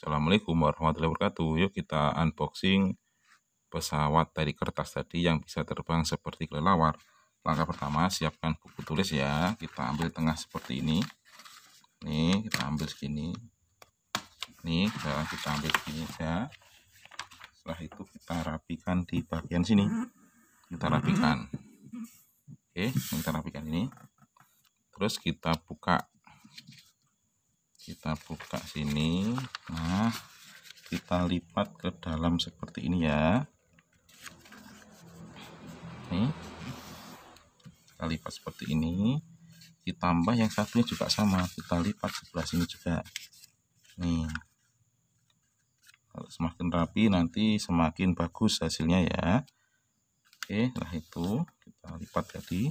Assalamualaikum warahmatullahi wabarakatuh. Yuk kita unboxing pesawat dari kertas tadi yang bisa terbang seperti kelelawar. Langkah pertama siapkan buku tulis ya. Kita ambil tengah seperti ini. Nih kita ambil segini. Nih kita ambil segini ya. Setelah itu kita rapikan di bagian sini. Kita rapikan. Oke, kita rapikan ini. Terus kita buka kita buka sini nah kita lipat ke dalam seperti ini ya ini kita lipat seperti ini ditambah yang satunya juga sama kita lipat sebelah sini juga ini kalau semakin rapi nanti semakin bagus hasilnya ya oke lah itu kita lipat jadi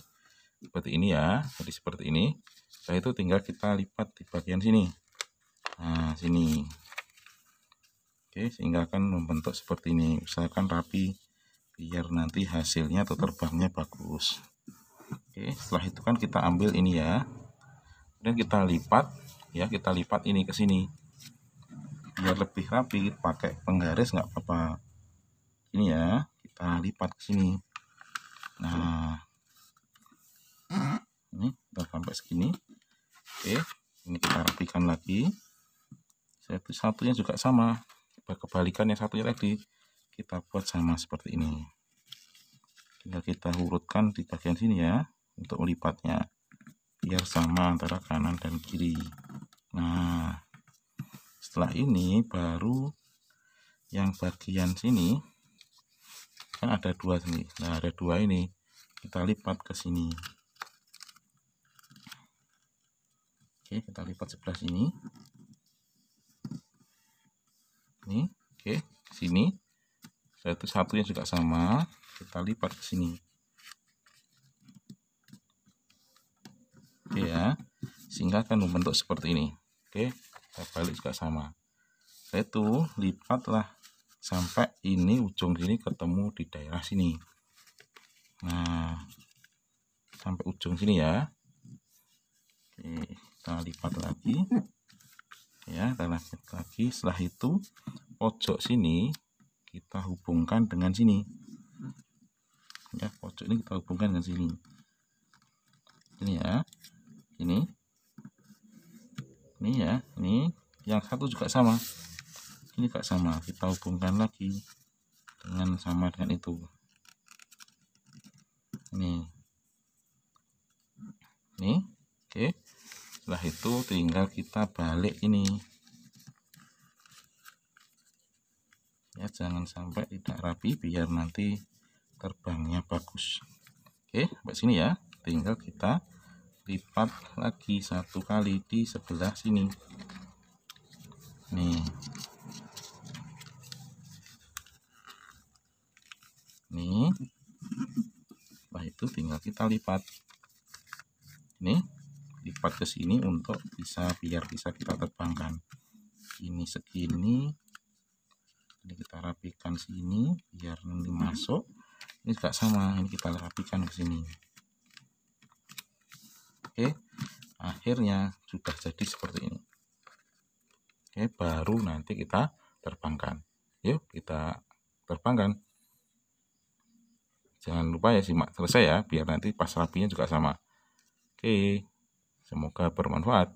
seperti ini ya jadi seperti ini setelah itu tinggal kita lipat di bagian sini nah sini Oke, sehingga akan membentuk seperti ini. Usahakan rapi biar nanti hasilnya atau terbangnya bagus. Oke, setelah itu kan kita ambil ini ya. Kemudian kita lipat ya, kita lipat ini ke sini. Biar lebih rapi pakai penggaris nggak apa-apa. Ini ya, kita lipat ke sini. Nah. Ini sudah sampai segini. Oke, ini kita rapikan lagi. Satu satunya juga sama kebalikan yang satunya tadi kita buat sama seperti ini tinggal kita urutkan di bagian sini ya untuk melipatnya biar sama antara kanan dan kiri nah setelah ini baru yang bagian sini kan ada dua sini nah ada dua ini kita lipat ke sini oke kita lipat sebelah sini ini oke okay, sini satu satunya juga sama kita lipat ke sini oke ya sehingga akan membentuk seperti ini oke kita balik juga sama saya itu lipatlah sampai ini ujung sini ketemu di daerah sini nah sampai ujung sini ya oke kita lipat lagi ya kita lagi setelah itu pojok sini kita hubungkan dengan sini ya pojok ini kita hubungkan dengan sini ini ya ini ini ya ini yang satu juga sama ini juga sama kita hubungkan lagi dengan sama dengan itu ini setelah itu tinggal kita balik ini ya jangan sampai tidak rapi biar nanti terbangnya bagus oke sampai sini ya tinggal kita lipat lagi satu kali di sebelah sini nih nih setelah itu tinggal kita lipat ini cepat ke sini untuk bisa biar bisa kita terbangkan ini segini ini kita rapikan sini biar nanti masuk ini juga sama ini kita rapikan ke sini oke akhirnya sudah jadi seperti ini oke baru nanti kita terbangkan yuk kita terbangkan jangan lupa ya simak selesai ya biar nanti pas rapinya juga sama oke Semoga bermanfaat.